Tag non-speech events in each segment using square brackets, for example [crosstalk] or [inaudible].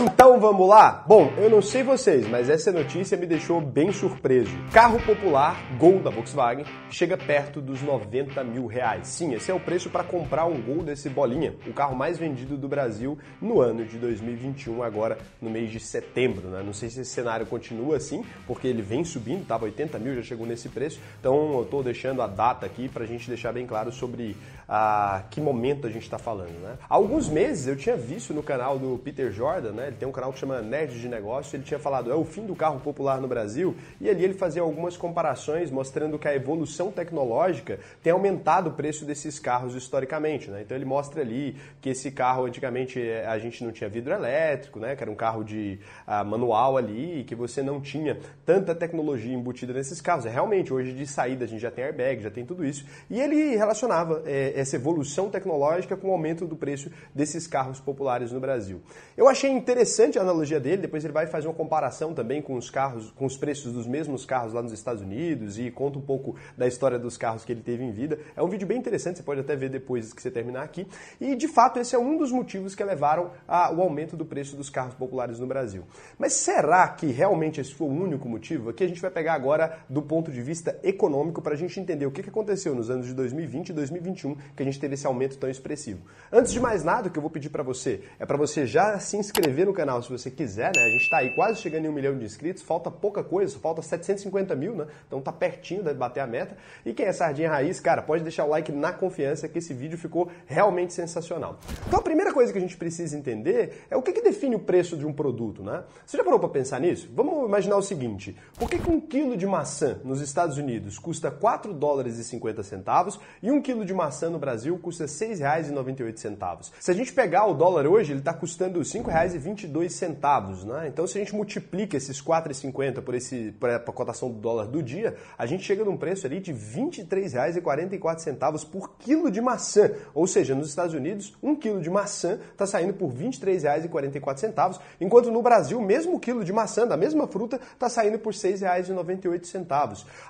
Então vamos lá? Bom, eu não sei vocês, mas essa notícia me deixou bem surpreso. Carro popular, Gol da Volkswagen, chega perto dos 90 mil reais. Sim, esse é o preço para comprar um Gol desse bolinha, o carro mais vendido do Brasil no ano de 2021, agora no mês de setembro. Né? Não sei se esse cenário continua assim, porque ele vem subindo, Tava 80 mil, já chegou nesse preço. Então eu estou deixando a data aqui para a gente deixar bem claro sobre a que momento a gente está falando, né? Há alguns meses eu tinha visto no canal do Peter Jordan, né? Ele tem um canal que chama Nerd de Negócio, ele tinha falado é o fim do carro popular no Brasil e ali ele fazia algumas comparações mostrando que a evolução tecnológica tem aumentado o preço desses carros historicamente, né? Então ele mostra ali que esse carro antigamente eh, a gente não tinha vidro elétrico, né? Que era um carro de uh, manual ali, que você não tinha tanta tecnologia embutida nesses carros. É, realmente hoje de saída a gente já tem airbag, já tem tudo isso e ele relacionava é, essa evolução tecnológica com o aumento do preço desses carros populares no Brasil. Eu achei interessante a analogia dele, depois ele vai fazer uma comparação também com os carros, com os preços dos mesmos carros lá nos Estados Unidos e conta um pouco da história dos carros que ele teve em vida. É um vídeo bem interessante, você pode até ver depois que você terminar aqui. E de fato, esse é um dos motivos que levaram ao aumento do preço dos carros populares no Brasil. Mas será que realmente esse foi o único motivo? Aqui a gente vai pegar agora do ponto de vista econômico para a gente entender o que aconteceu nos anos de 2020 e 2021 que a gente teve esse aumento tão expressivo. Antes de mais nada, o que eu vou pedir para você é para você já se inscrever no canal se você quiser, né? A gente está aí quase chegando em um milhão de inscritos, falta pouca coisa, falta 750 mil, né? Então tá pertinho de bater a meta. E quem é sardinha raiz, cara, pode deixar o like na confiança que esse vídeo ficou realmente sensacional. Então a primeira coisa que a gente precisa entender é o que, que define o preço de um produto, né? Você já parou para pensar nisso? Vamos imaginar o seguinte: por que, que um quilo de maçã nos Estados Unidos custa 4 dólares e 50 centavos e um quilo de maçã no Brasil custa R$ 6,98. Se a gente pegar o dólar hoje, ele está custando R$ 5,22, né? Então se a gente multiplica esses R$ 4,50 por, esse, por a cotação do dólar do dia, a gente chega num preço ali de R$ 23,44 por quilo de maçã. Ou seja, nos Estados Unidos, um quilo de maçã está saindo por R$ 23,44, enquanto no Brasil, mesmo quilo de maçã, da mesma fruta, está saindo por R$ 6,98.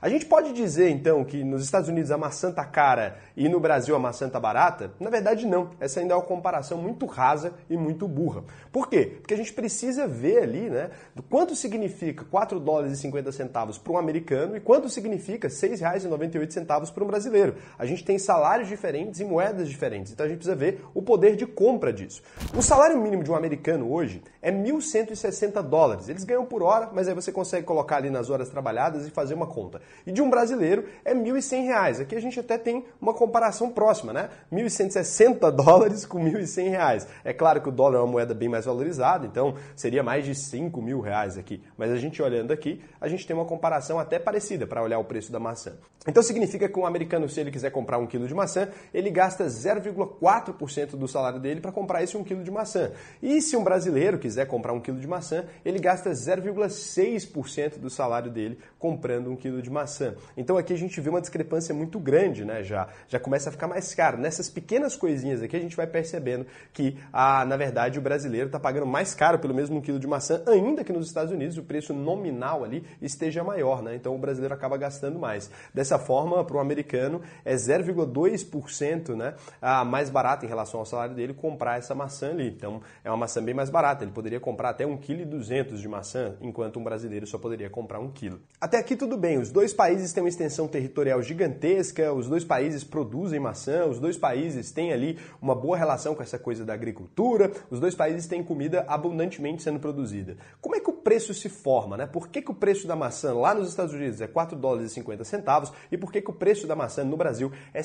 A gente pode dizer, então, que nos Estados Unidos a maçã está cara e no Brasil Brasil a maçã tá barata? Na verdade, não. Essa ainda é uma comparação muito rasa e muito burra. Por quê? Porque a gente precisa ver ali, né, quanto significa 4 dólares e 50 centavos para um americano e quanto significa 6 reais e 98 centavos para um brasileiro. A gente tem salários diferentes e moedas diferentes, então a gente precisa ver o poder de compra disso. O salário mínimo de um americano hoje é 1.160 dólares. Eles ganham por hora, mas aí você consegue colocar ali nas horas trabalhadas e fazer uma conta. E de um brasileiro é 1.100 reais. Aqui a gente até tem uma comparação própria próxima, né? 1.160 dólares com 1.100 reais. É claro que o dólar é uma moeda bem mais valorizada, então seria mais de 5 mil reais aqui. Mas a gente olhando aqui, a gente tem uma comparação até parecida para olhar o preço da maçã. Então significa que um americano, se ele quiser comprar um quilo de maçã, ele gasta 0,4% do salário dele para comprar esse um quilo de maçã. E se um brasileiro quiser comprar um quilo de maçã, ele gasta 0,6% do salário dele comprando um quilo de maçã. Então aqui a gente vê uma discrepância muito grande, né? Já, já começa a ficar mais caro. Nessas pequenas coisinhas aqui, a gente vai percebendo que, ah, na verdade, o brasileiro está pagando mais caro pelo mesmo quilo de maçã, ainda que nos Estados Unidos o preço nominal ali esteja maior, né? Então o brasileiro acaba gastando mais. Dessa forma, para o americano, é 0,2% né, a mais barato em relação ao salário dele comprar essa maçã ali. Então é uma maçã bem mais barata. Ele poderia comprar até 1,2 kg de maçã, enquanto um brasileiro só poderia comprar 1 kg. Até aqui tudo bem. Os dois países têm uma extensão territorial gigantesca, os dois países produzem maçã relação, os dois países têm ali uma boa relação com essa coisa da agricultura, os dois países têm comida abundantemente sendo produzida. Como é que o preço se forma, né? Por que, que o preço da maçã lá nos Estados Unidos é 4 dólares e 50 centavos e por que, que o preço da maçã no Brasil é R$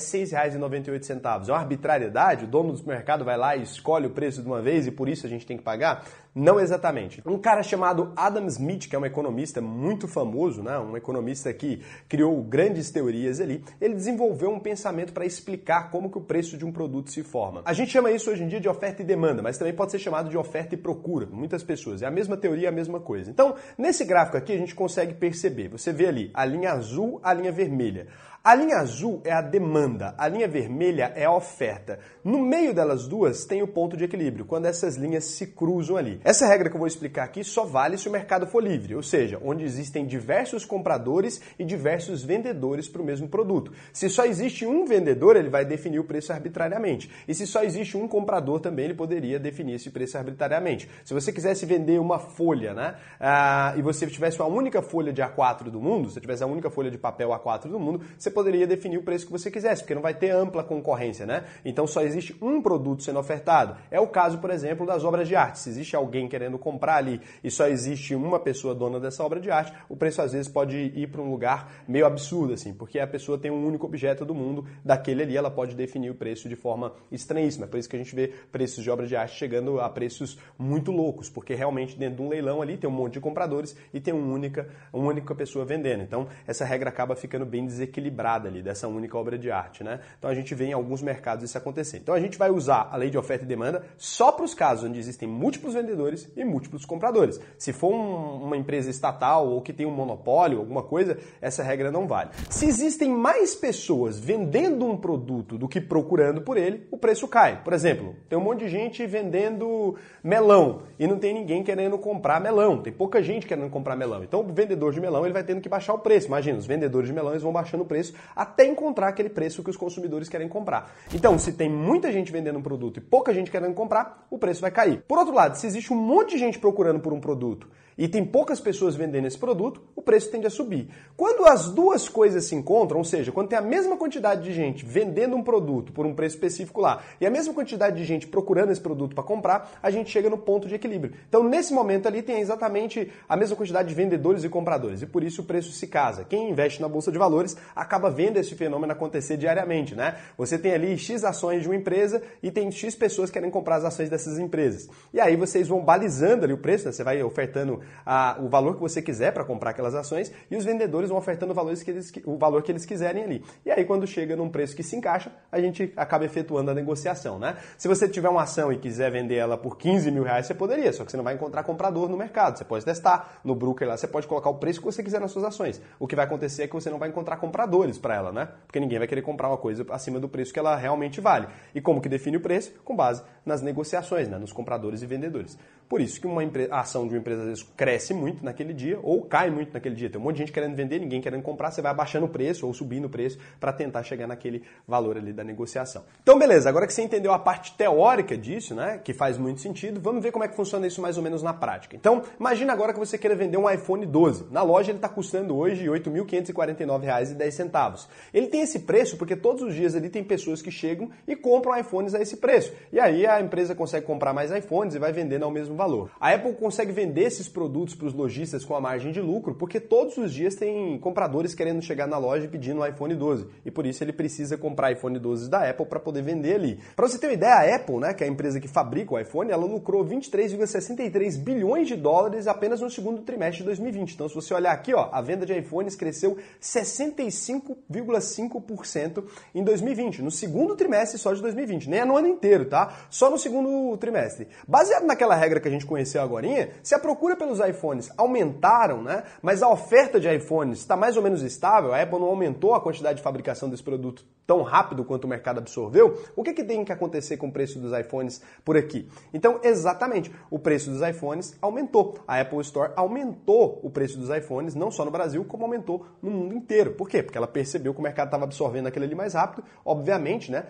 centavos? É uma arbitrariedade? O dono do supermercado vai lá e escolhe o preço de uma vez e por isso a gente tem que pagar? Não exatamente. Um cara chamado Adam Smith, que é um economista muito famoso, né? um economista que criou grandes teorias ali, ele desenvolveu um pensamento para explicar como que o preço de um produto se forma. A gente chama isso hoje em dia de oferta e demanda, mas também pode ser chamado de oferta e procura. Muitas pessoas. É a mesma teoria, é a mesma coisa. Então, nesse gráfico aqui, a gente consegue perceber. Você vê ali a linha azul, a linha vermelha. A linha azul é a demanda, a linha vermelha é a oferta. No meio delas duas tem o ponto de equilíbrio, quando essas linhas se cruzam ali. Essa regra que eu vou explicar aqui só vale se o mercado for livre, ou seja, onde existem diversos compradores e diversos vendedores para o mesmo produto. Se só existe um vendedor, ele vai definir o preço arbitrariamente. E se só existe um comprador também, ele poderia definir esse preço arbitrariamente. Se você quisesse vender uma folha, né, ah, e você tivesse uma única folha de A4 do mundo, se você tivesse a única folha de papel A4 do mundo, você você poderia definir o preço que você quisesse, porque não vai ter ampla concorrência, né? Então só existe um produto sendo ofertado. É o caso, por exemplo, das obras de arte. Se existe alguém querendo comprar ali e só existe uma pessoa dona dessa obra de arte, o preço às vezes pode ir para um lugar meio absurdo, assim, porque a pessoa tem um único objeto do mundo, daquele ali ela pode definir o preço de forma estranhíssima. É por isso que a gente vê preços de obras de arte chegando a preços muito loucos, porque realmente dentro de um leilão ali tem um monte de compradores e tem uma única, uma única pessoa vendendo. Então essa regra acaba ficando bem desequilibrada equilibrada ali dessa única obra de arte, né? Então a gente vê em alguns mercados isso acontecer. Então a gente vai usar a lei de oferta e demanda só para os casos onde existem múltiplos vendedores e múltiplos compradores. Se for um, uma empresa estatal ou que tem um monopólio, alguma coisa, essa regra não vale. Se existem mais pessoas vendendo um produto do que procurando por ele, o preço cai. Por exemplo, tem um monte de gente vendendo melão e não tem ninguém querendo comprar melão. Tem pouca gente querendo comprar melão. Então o vendedor de melão ele vai tendo que baixar o preço. Imagina, os vendedores de melão eles vão baixando o preço preço até encontrar aquele preço que os consumidores querem comprar. Então, se tem muita gente vendendo um produto e pouca gente querendo comprar, o preço vai cair. Por outro lado, se existe um monte de gente procurando por um produto e tem poucas pessoas vendendo esse produto, o preço tende a subir. Quando as duas coisas se encontram, ou seja, quando tem a mesma quantidade de gente vendendo um produto por um preço específico lá e a mesma quantidade de gente procurando esse produto para comprar, a gente chega no ponto de equilíbrio. Então, nesse momento ali, tem exatamente a mesma quantidade de vendedores e compradores e por isso o preço se casa. Quem investe na bolsa de valores acaba vendo esse fenômeno acontecer diariamente, né? Você tem ali X ações de uma empresa e tem X pessoas que querem comprar as ações dessas empresas. E aí vocês vão balizando ali o preço, né? Você vai ofertando a, o valor que você quiser para comprar aquelas ações e os vendedores vão ofertando valores que eles, o valor que eles quiserem ali. E aí, quando chega num preço que se encaixa, a gente acaba efetuando a negociação. Né? Se você tiver uma ação e quiser vender ela por 15 mil reais, você poderia, só que você não vai encontrar comprador no mercado. Você pode testar no broker lá, você pode colocar o preço que você quiser nas suas ações. O que vai acontecer é que você não vai encontrar compradores para ela, né? Porque ninguém vai querer comprar uma coisa acima do preço que ela realmente vale. E como que define o preço? Com base nas negociações, né? nos compradores e vendedores. Por isso que uma a ação de uma empresa às vezes cresce muito naquele dia ou cai muito naquele dia. Tem um monte de gente querendo vender, ninguém querendo comprar, você vai abaixando o preço ou subindo o preço para tentar chegar naquele valor ali da negociação. Então, beleza, agora que você entendeu a parte teórica disso, né, que faz muito sentido, vamos ver como é que funciona isso mais ou menos na prática. Então, imagina agora que você queira vender um iPhone 12. Na loja ele está custando hoje R$ 8.549,10. Ele tem esse preço porque todos os dias ali tem pessoas que chegam e compram iPhones a esse preço. E aí a empresa consegue comprar mais iPhones e vai vendendo ao mesmo valor. A Apple consegue vender esses produtos para os lojistas com a margem de lucro porque todos os dias tem compradores querendo chegar na loja e pedindo o iPhone 12 e por isso ele precisa comprar iPhone 12 da Apple para poder vender ali. Para você ter uma ideia, a Apple, né, que é a empresa que fabrica o iPhone, ela lucrou 23,63 bilhões de dólares apenas no segundo trimestre de 2020. Então, se você olhar aqui, ó, a venda de iPhones cresceu 65,5% em 2020, no segundo trimestre só de 2020, nem é no ano inteiro, tá? Só no segundo trimestre. Baseado naquela regra que que a gente conheceu agora, se a procura pelos iPhones aumentaram, né, mas a oferta de iPhones está mais ou menos estável, a Apple não aumentou a quantidade de fabricação desse produto tão rápido quanto o mercado absorveu, o que, que tem que acontecer com o preço dos iPhones por aqui? Então, exatamente, o preço dos iPhones aumentou. A Apple Store aumentou o preço dos iPhones, não só no Brasil, como aumentou no mundo inteiro. Por quê? Porque ela percebeu que o mercado estava absorvendo aquele ali mais rápido, obviamente, né?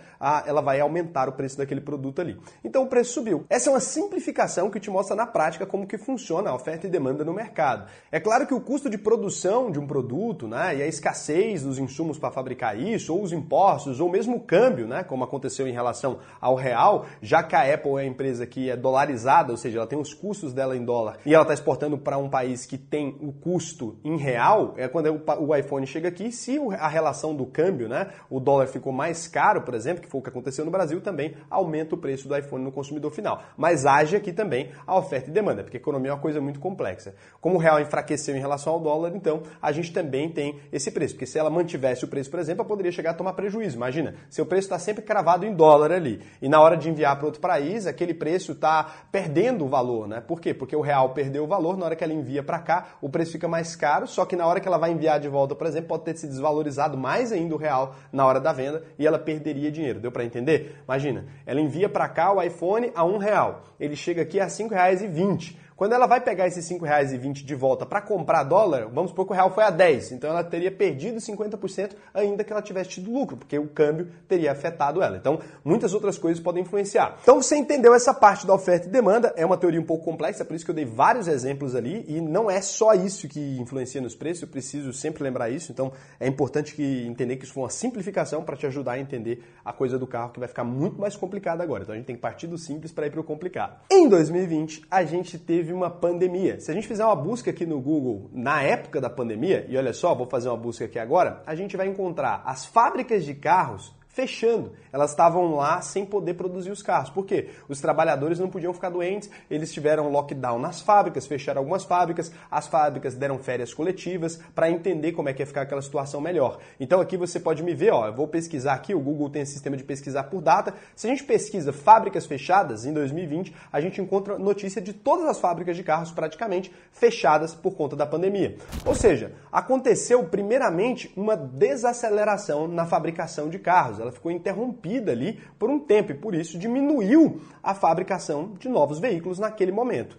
ela vai aumentar o preço daquele produto ali. Então o preço subiu. Essa é uma simplificação que o te mostra na prática como que funciona a oferta e demanda no mercado. É claro que o custo de produção de um produto, né, e a escassez dos insumos para fabricar isso, ou os impostos, ou mesmo o câmbio, né, como aconteceu em relação ao real, já que a Apple é a empresa que é dolarizada, ou seja, ela tem os custos dela em dólar e ela está exportando para um país que tem o custo em real, é quando o iPhone chega aqui, se a relação do câmbio, né, o dólar ficou mais caro, por exemplo, que foi o que aconteceu no Brasil, também aumenta o preço do iPhone no consumidor final. Mas age aqui também a oferta e demanda, porque economia é uma coisa muito complexa. Como o real enfraqueceu em relação ao dólar, então a gente também tem esse preço, porque se ela mantivesse o preço, por exemplo, ela poderia chegar a tomar prejuízo. Imagina, seu preço está sempre cravado em dólar ali, e na hora de enviar para outro país, aquele preço está perdendo o valor, né? Por quê? Porque o real perdeu o valor, na hora que ela envia para cá, o preço fica mais caro, só que na hora que ela vai enviar de volta, por exemplo, pode ter se desvalorizado mais ainda o real na hora da venda e ela perderia dinheiro. Deu para entender? Imagina, ela envia para cá o iPhone a um real, ele chega aqui a R$ 5,20 quando ela vai pegar esses R$ 5,20 de volta para comprar dólar, vamos supor que o real foi a 10, então ela teria perdido 50% ainda que ela tivesse tido lucro, porque o câmbio teria afetado ela. Então, muitas outras coisas podem influenciar. Então, você entendeu essa parte da oferta e demanda, é uma teoria um pouco complexa, é por isso que eu dei vários exemplos ali e não é só isso que influencia nos preços, eu preciso sempre lembrar isso, então é importante que entender que isso foi uma simplificação para te ajudar a entender a coisa do carro que vai ficar muito mais complicada agora. Então, a gente tem que partir do simples para ir para o complicado. Em 2020, a gente teve uma pandemia. Se a gente fizer uma busca aqui no Google na época da pandemia, e olha só, vou fazer uma busca aqui agora, a gente vai encontrar as fábricas de carros fechando. Elas estavam lá sem poder produzir os carros. Por quê? Os trabalhadores não podiam ficar doentes, eles tiveram lockdown nas fábricas, fecharam algumas fábricas, as fábricas deram férias coletivas para entender como é que ia ficar aquela situação melhor. Então aqui você pode me ver, ó, eu vou pesquisar aqui, o Google tem esse sistema de pesquisar por data. Se a gente pesquisa fábricas fechadas em 2020, a gente encontra notícia de todas as fábricas de carros praticamente fechadas por conta da pandemia. Ou seja, aconteceu primeiramente uma desaceleração na fabricação de carros ela ficou interrompida ali por um tempo e por isso diminuiu a fabricação de novos veículos naquele momento.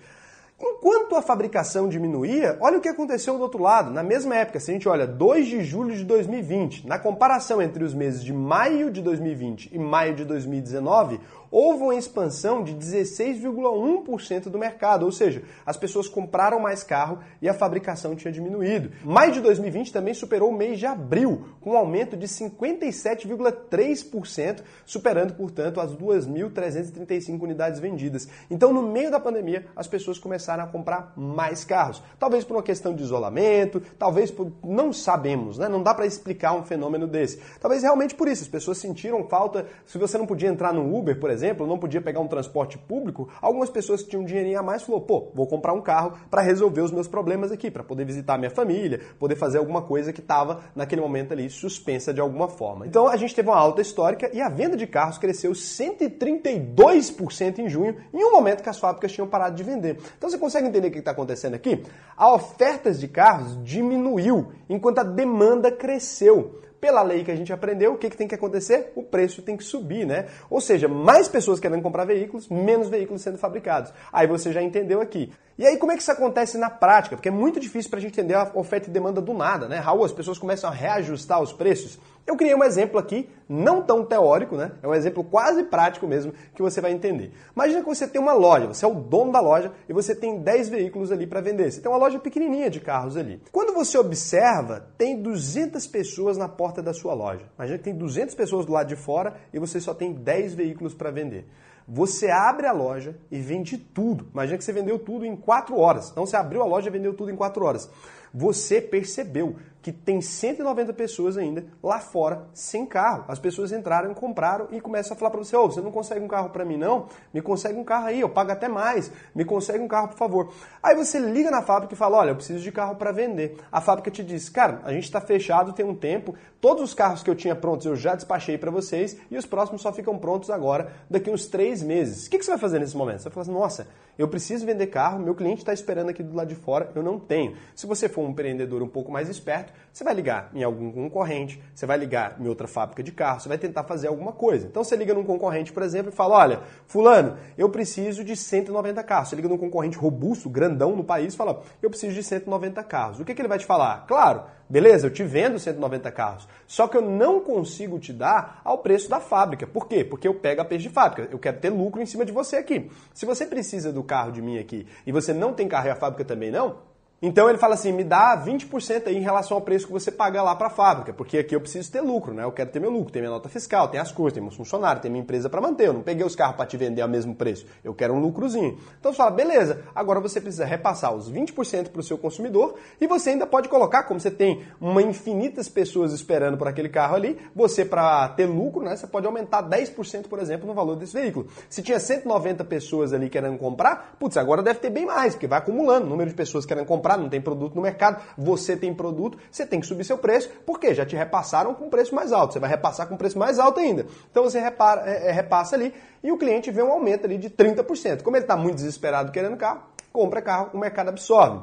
Enquanto a fabricação diminuía, olha o que aconteceu do outro lado. Na mesma época, se a gente olha 2 de julho de 2020, na comparação entre os meses de maio de 2020 e maio de 2019, houve uma expansão de 16,1% do mercado, ou seja, as pessoas compraram mais carro e a fabricação tinha diminuído. Maio de 2020 também superou o mês de abril, com um aumento de 57,3%, superando, portanto, as 2.335 unidades vendidas. Então, no meio da pandemia, as pessoas começaram a comprar mais carros. Talvez por uma questão de isolamento, talvez por não sabemos, né? Não dá para explicar um fenômeno desse. Talvez realmente por isso as pessoas sentiram falta, se você não podia entrar no Uber, por exemplo, exemplo, não podia pegar um transporte público, algumas pessoas que tinham um dinheirinho a mais falou: "Pô, vou comprar um carro para resolver os meus problemas aqui, para poder visitar minha família, poder fazer alguma coisa que estava naquele momento ali suspensa de alguma forma". Então a gente teve uma alta histórica e a venda de carros cresceu 132% em junho, em um momento que as fábricas tinham parado de vender. Então você consegue entender o que está acontecendo aqui? A oferta de carros diminuiu, enquanto a demanda cresceu pela lei que a gente aprendeu, o que, que tem que acontecer? O preço tem que subir, né? Ou seja, mais pessoas querendo comprar veículos, menos veículos sendo fabricados. Aí você já entendeu aqui. E aí, como é que isso acontece na prática? Porque é muito difícil para a gente entender a oferta e demanda do nada, né? Raul, as pessoas começam a reajustar os preços. Eu criei um exemplo aqui, não tão teórico, né? É um exemplo quase prático mesmo que você vai entender. Imagina que você tem uma loja, você é o dono da loja e você tem 10 veículos ali para vender. Você tem uma loja pequenininha de carros ali. Quando você observa, tem 200 pessoas na porta da sua loja. Imagina que tem 200 pessoas do lado de fora e você só tem 10 veículos para vender. Você abre a loja e vende tudo. Imagina que você vendeu tudo em quatro horas. Então você abriu a loja e vendeu tudo em quatro horas. Você percebeu que tem 190 pessoas ainda lá fora sem carro. As pessoas entraram, compraram e começam a falar para você: oh, você não consegue um carro para mim não? Me consegue um carro aí, eu pago até mais. Me consegue um carro, por favor". Aí você liga na fábrica e fala: "Olha, eu preciso de carro para vender". A fábrica te diz: "Cara, a gente está fechado tem um tempo. Todos os carros que eu tinha prontos eu já despachei para vocês e os próximos só ficam prontos agora daqui uns três seis meses. O que você vai fazer nesse momento? Você vai falar assim, nossa, eu preciso vender carro, meu cliente está esperando aqui do lado de fora, eu não tenho. Se você for um empreendedor um pouco mais esperto, você vai ligar em algum concorrente, você vai ligar em outra fábrica de carro, você vai tentar fazer alguma coisa. Então você liga num concorrente, por exemplo, e fala, olha, fulano, eu preciso de 190 carros. Você liga num concorrente robusto, grandão no país, e fala, eu preciso de 190 carros. O que, que ele vai te falar? Claro, Beleza, eu te vendo 190 carros, só que eu não consigo te dar ao preço da fábrica. Por quê? Porque eu pego a preço de fábrica. Eu quero ter lucro em cima de você aqui. Se você precisa do carro de mim aqui e você não tem carro e a fábrica também não, então ele fala assim: me dá 20% aí em relação ao preço que você paga lá para a fábrica, porque aqui eu preciso ter lucro, né? Eu quero ter meu lucro, tem minha nota fiscal, tem as coisas, tem meus funcionários, tem minha empresa para manter. Eu não peguei os carros para te vender ao mesmo preço, eu quero um lucrozinho. Então você fala: beleza, agora você precisa repassar os 20% para o seu consumidor e você ainda pode colocar, como você tem uma infinitas pessoas esperando por aquele carro ali, você para ter lucro, né? Você pode aumentar 10%, por exemplo, no valor desse veículo. Se tinha 190 pessoas ali querendo comprar, putz, agora deve ter bem mais, porque vai acumulando o número de pessoas querendo comprar comprar, não tem produto no mercado, você tem produto, você tem que subir seu preço, porque já te repassaram com preço mais alto, você vai repassar com preço mais alto ainda. Então você repara, é, é, repassa ali e o cliente vê um aumento ali de 30%. Como ele está muito desesperado querendo carro, compra carro, o mercado absorve.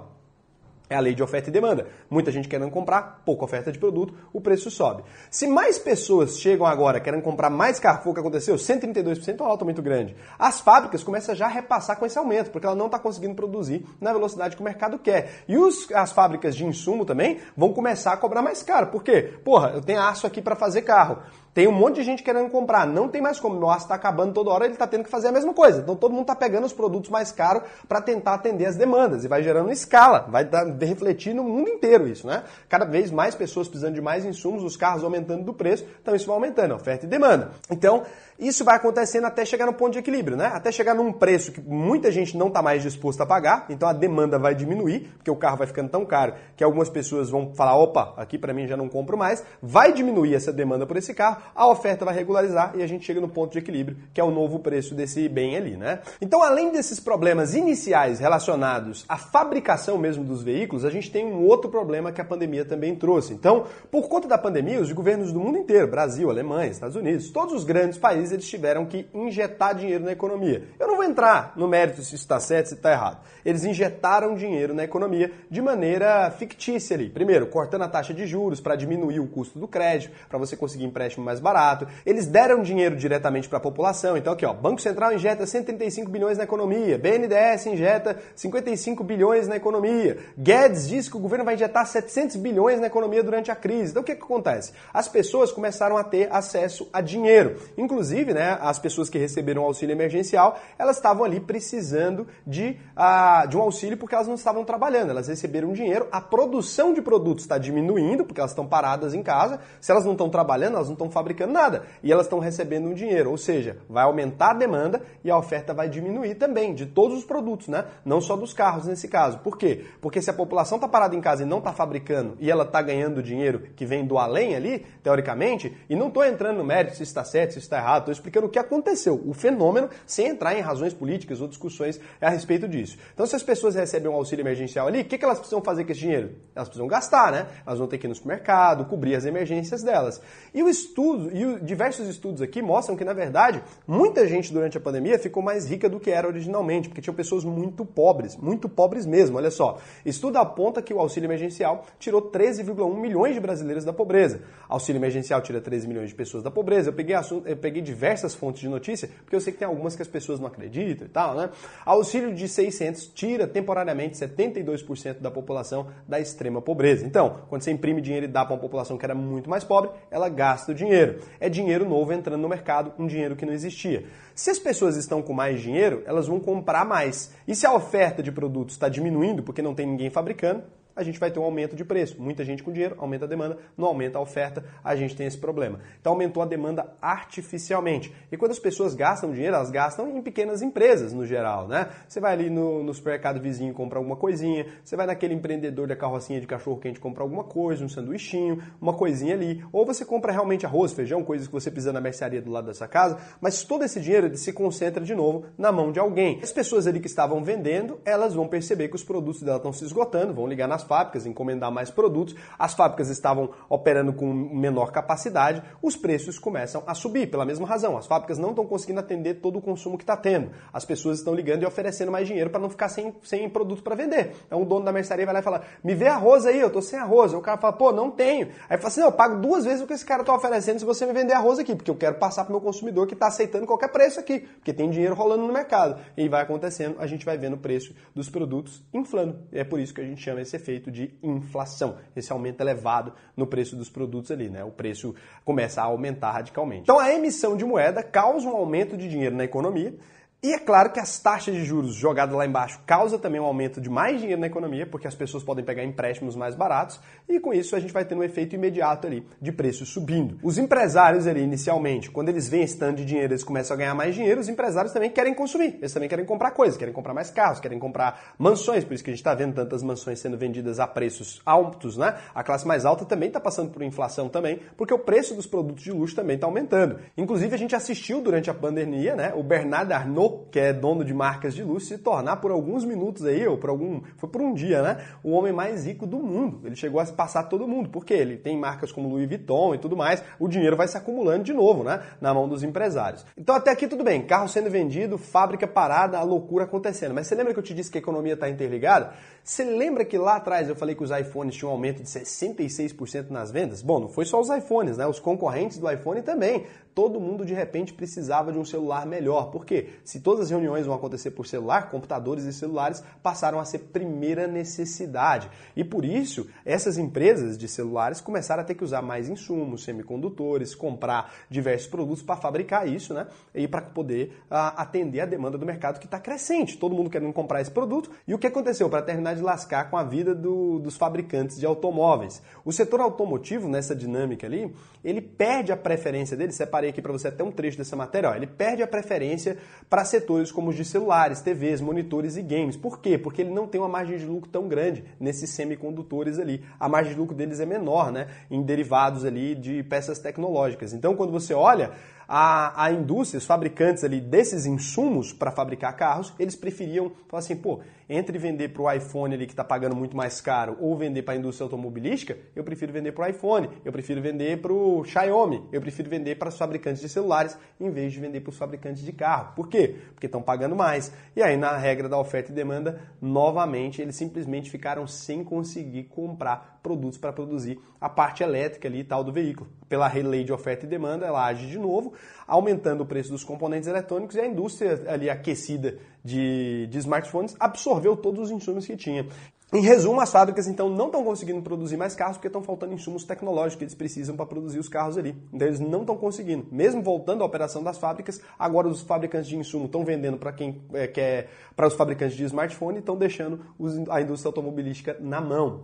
É a lei de oferta e demanda. Muita gente querendo comprar, pouca oferta de produto, o preço sobe. Se mais pessoas chegam agora querendo comprar mais carro, foi o que aconteceu, 132% é um alto muito grande. As fábricas começam já a repassar com esse aumento, porque ela não está conseguindo produzir na velocidade que o mercado quer. E os, as fábricas de insumo também vão começar a cobrar mais caro. Por quê? Porra, eu tenho aço aqui para fazer carro. Tem um monte de gente querendo comprar, não tem mais como. Nossa, está acabando toda hora, ele está tendo que fazer a mesma coisa. Então todo mundo está pegando os produtos mais caros para tentar atender as demandas e vai gerando escala, vai refletir no mundo inteiro isso, né? Cada vez mais pessoas precisando de mais insumos, os carros aumentando do preço, então isso vai aumentando, oferta e demanda. Então isso vai acontecendo até chegar no ponto de equilíbrio, né? Até chegar num preço que muita gente não está mais disposta a pagar, então a demanda vai diminuir, porque o carro vai ficando tão caro que algumas pessoas vão falar: opa, aqui para mim já não compro mais. Vai diminuir essa demanda por esse carro, a oferta vai regularizar e a gente chega no ponto de equilíbrio, que é o novo preço desse bem ali, né? Então, além desses problemas iniciais relacionados à fabricação mesmo dos veículos, a gente tem um outro problema que a pandemia também trouxe. Então, por conta da pandemia, os governos do mundo inteiro, Brasil, Alemanha, Estados Unidos, todos os grandes países, eles tiveram que injetar dinheiro na economia. Eu não vou entrar no mérito se isso está certo, se está errado. Eles injetaram dinheiro na economia de maneira fictícia ali. Primeiro, cortando a taxa de juros para diminuir o custo do crédito, para você conseguir empréstimo mais barato. Eles deram dinheiro diretamente para a população. Então, aqui, ó, Banco Central injeta 135 bilhões na economia, BNDES injeta 55 bilhões na economia. Guedes diz que o governo vai injetar 700 bilhões na economia durante a crise. Então, o que, que acontece? As pessoas começaram a ter acesso a dinheiro. Inclusive, inclusive, né, as pessoas que receberam auxílio emergencial, elas estavam ali precisando de, uh, de um auxílio porque elas não estavam trabalhando, elas receberam dinheiro, a produção de produtos está diminuindo porque elas estão paradas em casa, se elas não estão trabalhando, elas não estão fabricando nada e elas estão recebendo um dinheiro, ou seja, vai aumentar a demanda e a oferta vai diminuir também de todos os produtos, né? Não só dos carros nesse caso. Por quê? Porque se a população está parada em casa e não está fabricando e ela está ganhando dinheiro que vem do além ali, teoricamente, e não estou entrando no mérito se está certo, se está errado, estou explicando o que aconteceu, o fenômeno, sem entrar em razões políticas ou discussões a respeito disso. Então, se as pessoas recebem um auxílio emergencial ali, o que, que elas precisam fazer com esse dinheiro? Elas precisam gastar, né? Elas vão ter que ir no supermercado, cobrir as emergências delas. E o estudo, e o, diversos estudos aqui mostram que, na verdade, muita gente durante a pandemia ficou mais rica do que era originalmente, porque tinha pessoas muito pobres, muito pobres mesmo. Olha só, estudo aponta que o auxílio emergencial tirou 13,1 milhões de brasileiros da pobreza. Auxílio emergencial tira 13 milhões de pessoas da pobreza. Eu peguei, assunto, eu peguei diversas fontes de notícia, porque eu sei que tem algumas que as pessoas não acreditam e tal, né? Auxílio de 600 tira temporariamente 72% da população da extrema pobreza. Então, quando você imprime dinheiro e dá para uma população que era muito mais pobre, ela gasta o dinheiro. É dinheiro novo entrando no mercado, um dinheiro que não existia. Se as pessoas estão com mais dinheiro, elas vão comprar mais. E se a oferta de produtos está diminuindo porque não tem ninguém fabricando, a gente vai ter um aumento de preço. Muita gente com dinheiro aumenta a demanda, não aumenta a oferta, a gente tem esse problema. Então aumentou a demanda artificialmente. E quando as pessoas gastam dinheiro, elas gastam em pequenas empresas no geral, né? Você vai ali no, no supermercado vizinho comprar alguma coisinha, você vai naquele empreendedor da carrocinha de cachorro quente comprar alguma coisa, um sanduichinho, uma coisinha ali, ou você compra realmente arroz, feijão, coisas que você precisa na mercearia do lado dessa casa, mas todo esse dinheiro se concentra de novo na mão de alguém. As pessoas ali que estavam vendendo, elas vão perceber que os produtos dela estão se esgotando, vão ligar nas fábricas, encomendar mais produtos, as fábricas estavam operando com menor capacidade, os preços começam a subir, pela mesma razão. As fábricas não estão conseguindo atender todo o consumo que está tendo. As pessoas estão ligando e oferecendo mais dinheiro para não ficar sem, sem produto para vender. Então o dono da mercearia vai lá e fala: me vê arroz aí, eu tô sem arroz. Aí o cara fala: pô, não tenho. Aí fala assim: não, eu pago duas vezes o que esse cara está oferecendo se você me vender arroz aqui, porque eu quero passar para o meu consumidor que está aceitando qualquer preço aqui, porque tem dinheiro rolando no mercado. E vai acontecendo, a gente vai vendo o preço dos produtos inflando. E é por isso que a gente chama esse efeito efeito de inflação, esse aumento elevado no preço dos produtos ali, né? O preço começa a aumentar radicalmente. Então a emissão de moeda causa um aumento de dinheiro na economia e é claro que as taxas de juros jogadas lá embaixo causa também um aumento de mais dinheiro na economia, porque as pessoas podem pegar empréstimos mais baratos, e com isso a gente vai ter um efeito imediato ali de preços subindo. Os empresários ali inicialmente, quando eles veem esse tanto de dinheiro, eles começam a ganhar mais dinheiro, os empresários também querem consumir, eles também querem comprar coisas, querem comprar mais carros, querem comprar mansões, por isso que a gente está vendo tantas mansões sendo vendidas a preços altos, né? A classe mais alta também está passando por inflação também, porque o preço dos produtos de luxo também está aumentando. Inclusive a gente assistiu durante a pandemia, né? O Bernard Arnault que é dono de marcas de luxo, se tornar por alguns minutos aí, ou por algum, foi por um dia, né, o homem mais rico do mundo. Ele chegou a passar todo mundo, porque ele tem marcas como Louis Vuitton e tudo mais, o dinheiro vai se acumulando de novo, né, na mão dos empresários. Então até aqui tudo bem, carro sendo vendido, fábrica parada, a loucura acontecendo. Mas você lembra que eu te disse que a economia está interligada? Você lembra que lá atrás eu falei que os iPhones tinham um aumento de 66% nas vendas? Bom, não foi só os iPhones, né? Os concorrentes do iPhone também. Todo mundo de repente precisava de um celular melhor. Por quê? Se se todas as reuniões vão acontecer por celular, computadores e celulares passaram a ser primeira necessidade. E por isso, essas empresas de celulares começaram a ter que usar mais insumos, semicondutores, comprar diversos produtos para fabricar isso, né? E para poder ah, atender a demanda do mercado que está crescente. Todo mundo querendo comprar esse produto. E o que aconteceu? Para terminar de lascar com a vida do, dos fabricantes de automóveis. O setor automotivo, nessa dinâmica ali, ele perde a preferência dele. Separei aqui para você até um trecho dessa matéria. Ó. Ele perde a preferência para setores como os de celulares, TVs, monitores e games. Por quê? Porque ele não tem uma margem de lucro tão grande nesses semicondutores ali. A margem de lucro deles é menor, né? Em derivados ali de peças tecnológicas. Então, quando você olha a, a indústria, os fabricantes ali desses insumos para fabricar carros, eles preferiam falar assim, pô, entre vender para o iPhone ali que está pagando muito mais caro ou vender para a indústria automobilística, eu prefiro vender para o iPhone, eu prefiro vender para o Xiaomi, eu prefiro vender para os fabricantes de celulares em vez de vender para os fabricantes de carro. Por quê? Porque estão pagando mais. E aí, na regra da oferta e demanda, novamente, eles simplesmente ficaram sem conseguir comprar produtos para produzir a parte elétrica ali e tal do veículo. Pela lei de oferta e demanda, ela age de novo aumentando o preço dos componentes eletrônicos e a indústria ali aquecida de, de smartphones absorveu todos os insumos que tinha. Em resumo, as fábricas então não estão conseguindo produzir mais carros porque estão faltando insumos tecnológicos que eles precisam para produzir os carros ali. Então eles não estão conseguindo. Mesmo voltando à operação das fábricas, agora os fabricantes de insumo estão vendendo para quem é, quer, para os fabricantes de smartphone e estão deixando os, a indústria automobilística na mão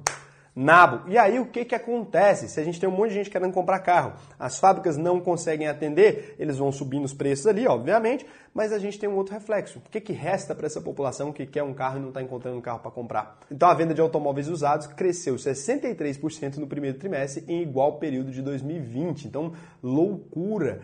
nabo. E aí o que, que acontece? Se a gente tem um monte de gente querendo comprar carro, as fábricas não conseguem atender, eles vão subindo os preços ali, obviamente, mas a gente tem um outro reflexo. O que, que resta para essa população que quer um carro e não está encontrando um carro para comprar? Então a venda de automóveis usados cresceu 63% no primeiro trimestre em igual período de 2020. Então, loucura!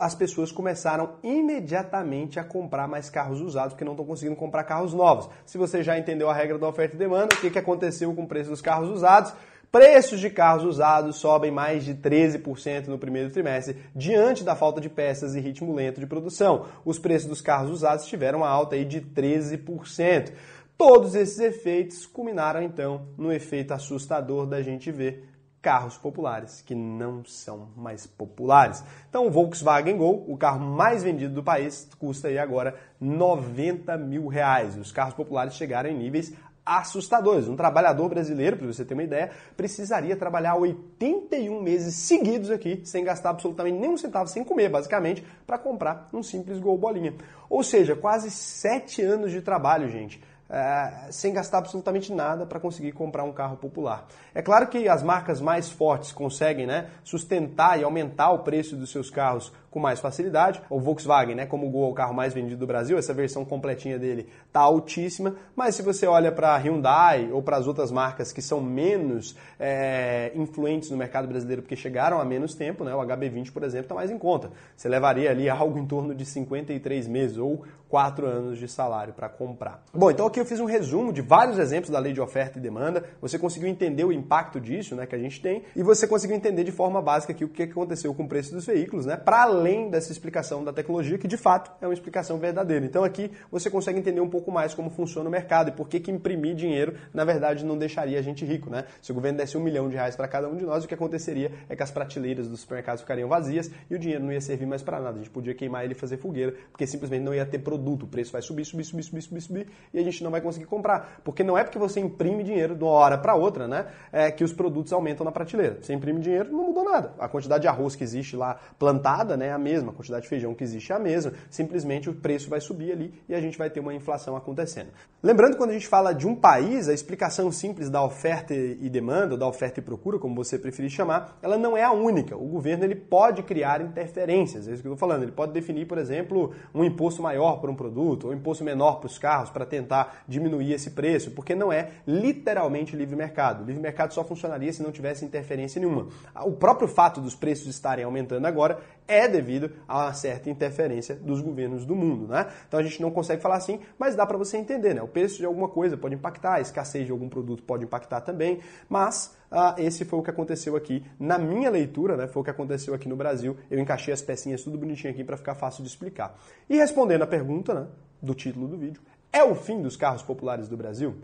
as pessoas começaram imediatamente a comprar mais carros usados, porque não estão conseguindo comprar carros novos. Se você já entendeu a regra da oferta e demanda, o que, que aconteceu com o preço dos carros usados? Preços de carros usados sobem mais de 13% no primeiro trimestre, diante da falta de peças e ritmo lento de produção. Os preços dos carros usados tiveram uma alta aí de 13%. Todos esses efeitos culminaram então no efeito assustador da gente ver carros populares que não são mais populares. Então, o Volkswagen Gol, o carro mais vendido do país, custa aí agora 90 mil reais. Os carros populares chegaram em níveis assustadores. Um trabalhador brasileiro, para você ter uma ideia, precisaria trabalhar 81 meses seguidos aqui, sem gastar absolutamente nenhum centavo, sem comer, basicamente, para comprar um simples Gol Bolinha. Ou seja, quase sete anos de trabalho, gente é, sem gastar absolutamente nada para conseguir comprar um carro popular. É claro que as marcas mais fortes conseguem né, sustentar e aumentar o preço dos seus carros com mais facilidade. O Volkswagen, né, como o Gol é o carro mais vendido do Brasil, essa versão completinha dele tá altíssima, mas se você olha para a Hyundai ou para as outras marcas que são menos é, influentes no mercado brasileiro porque chegaram há menos tempo, né, o HB20, por exemplo, está mais em conta. Você levaria ali [laughs] algo em torno de 53 meses ou 4 anos de salário para comprar. Bom, então aqui eu fiz um resumo de vários exemplos da lei de oferta e demanda, você conseguiu entender o impacto disso né, que a gente tem e você conseguiu entender de forma básica aqui o que aconteceu com o preço dos veículos, né, para além dessa explicação da tecnologia, que de fato é uma explicação verdadeira. Então aqui você consegue entender um pouco mais como funciona o mercado e por que, que imprimir dinheiro, na verdade, não deixaria a gente rico, né? Se o governo desse um milhão de reais para cada um de nós, o que aconteceria é que as prateleiras dos supermercados ficariam vazias e o dinheiro não ia servir mais para nada. A gente podia queimar ele e fazer fogueira, porque simplesmente não ia ter produto. O preço vai subir, subir, subir, subir, subir, subir e a gente não vai conseguir comprar. Porque não é porque você imprime dinheiro de uma hora para outra, né? É que os produtos aumentam na prateleira. Você imprime dinheiro, não mudou nada. A quantidade de arroz que existe lá plantada, né? é a mesma, a quantidade de feijão que existe é a mesma, simplesmente o preço vai subir ali e a gente vai ter uma inflação acontecendo. Lembrando, quando a gente fala de um país, a explicação simples da oferta e demanda, ou da oferta e procura, como você preferir chamar, ela não é a única. O governo ele pode criar interferências, é isso que eu estou falando. Ele pode definir, por exemplo, um imposto maior para um produto, ou um imposto menor para os carros, para tentar diminuir esse preço, porque não é literalmente livre mercado. O livre mercado só funcionaria se não tivesse interferência nenhuma. O próprio fato dos preços estarem aumentando agora é devido a uma certa interferência dos governos do mundo, né? Então a gente não consegue falar assim, mas dá para você entender, né? O preço de alguma coisa pode impactar, a escassez de algum produto pode impactar também, mas ah, esse foi o que aconteceu aqui na minha leitura, né? Foi o que aconteceu aqui no Brasil. Eu encaixei as pecinhas tudo bonitinho aqui para ficar fácil de explicar. E respondendo a pergunta, né, do título do vídeo, é o fim dos carros populares do Brasil?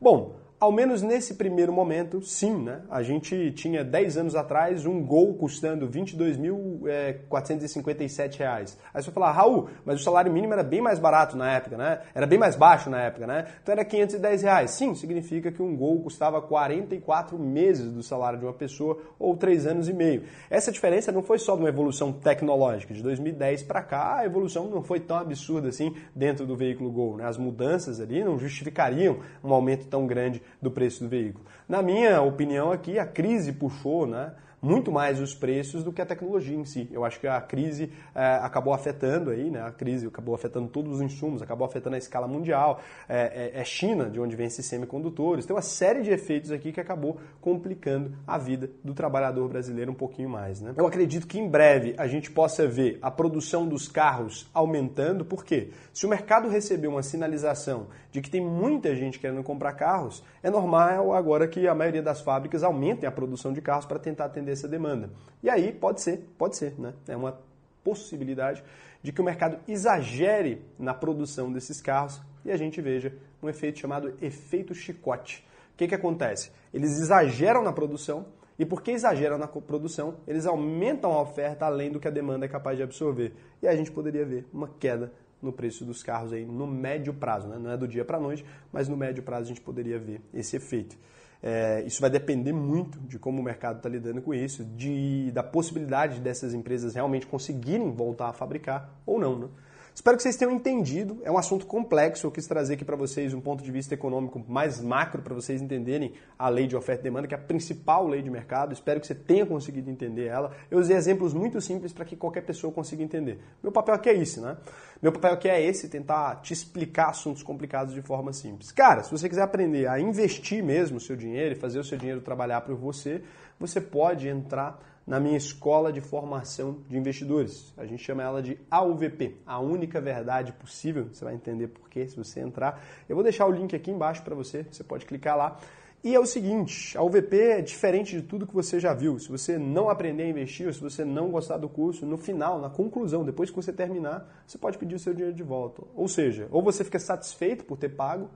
Bom, ao menos nesse primeiro momento, sim, né? A gente tinha 10 anos atrás um gol custando eh, R$ 22.457. Aí você fala, Raul, mas o salário mínimo era bem mais barato na época, né? Era bem mais baixo na época, né? Então era R$ 510. Reais. Sim, significa que um gol custava 44 meses do salário de uma pessoa ou 3 anos e meio. Essa diferença não foi só de uma evolução tecnológica. De 2010 para cá, a evolução não foi tão absurda assim dentro do veículo gol. Né? As mudanças ali não justificariam um aumento tão grande do preço do veículo. Na minha opinião aqui, a crise puxou, né? muito mais os preços do que a tecnologia em si. Eu acho que a crise é, acabou afetando aí, né? A crise acabou afetando todos os insumos, acabou afetando a escala mundial. É, é, é China, de onde vem esses semicondutores. Tem uma série de efeitos aqui que acabou complicando a vida do trabalhador brasileiro um pouquinho mais, né? Eu acredito que em breve a gente possa ver a produção dos carros aumentando, porque se o mercado receber uma sinalização de que tem muita gente querendo comprar carros, é normal agora que a maioria das fábricas aumentem a produção de carros para tentar atender essa demanda. E aí pode ser, pode ser, né? É uma possibilidade de que o mercado exagere na produção desses carros e a gente veja um efeito chamado efeito chicote. O que, que acontece? Eles exageram na produção e porque exageram na produção, eles aumentam a oferta além do que a demanda é capaz de absorver. E a gente poderia ver uma queda no preço dos carros aí no médio prazo, né? não é do dia para a noite, mas no médio prazo a gente poderia ver esse efeito. É, isso vai depender muito de como o mercado está lidando com isso, de, da possibilidade dessas empresas realmente conseguirem voltar a fabricar ou não. Né? Espero que vocês tenham entendido. É um assunto complexo. Eu quis trazer aqui para vocês um ponto de vista econômico mais macro para vocês entenderem a lei de oferta e demanda, que é a principal lei de mercado. Espero que você tenha conseguido entender ela. Eu usei exemplos muito simples para que qualquer pessoa consiga entender. Meu papel aqui é esse, né? Meu papel aqui é esse, tentar te explicar assuntos complicados de forma simples. Cara, se você quiser aprender a investir mesmo o seu dinheiro e fazer o seu dinheiro trabalhar para você, você pode entrar na minha escola de formação de investidores. A gente chama ela de AUVP, a única verdade possível. Você vai entender por quê se você entrar. Eu vou deixar o link aqui embaixo para você, você pode clicar lá. E é o seguinte, a UVP é diferente de tudo que você já viu. Se você não aprender a investir, ou se você não gostar do curso, no final, na conclusão, depois que você terminar, você pode pedir o seu dinheiro de volta. Ou seja, ou você fica satisfeito por ter pago,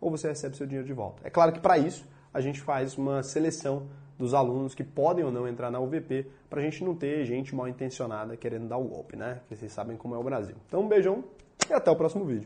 ou você recebe seu dinheiro de volta. É claro que para isso a gente faz uma seleção dos alunos que podem ou não entrar na UVP, para a gente não ter gente mal intencionada querendo dar o golpe, né? Que vocês sabem como é o Brasil. Então, um beijão e até o próximo vídeo.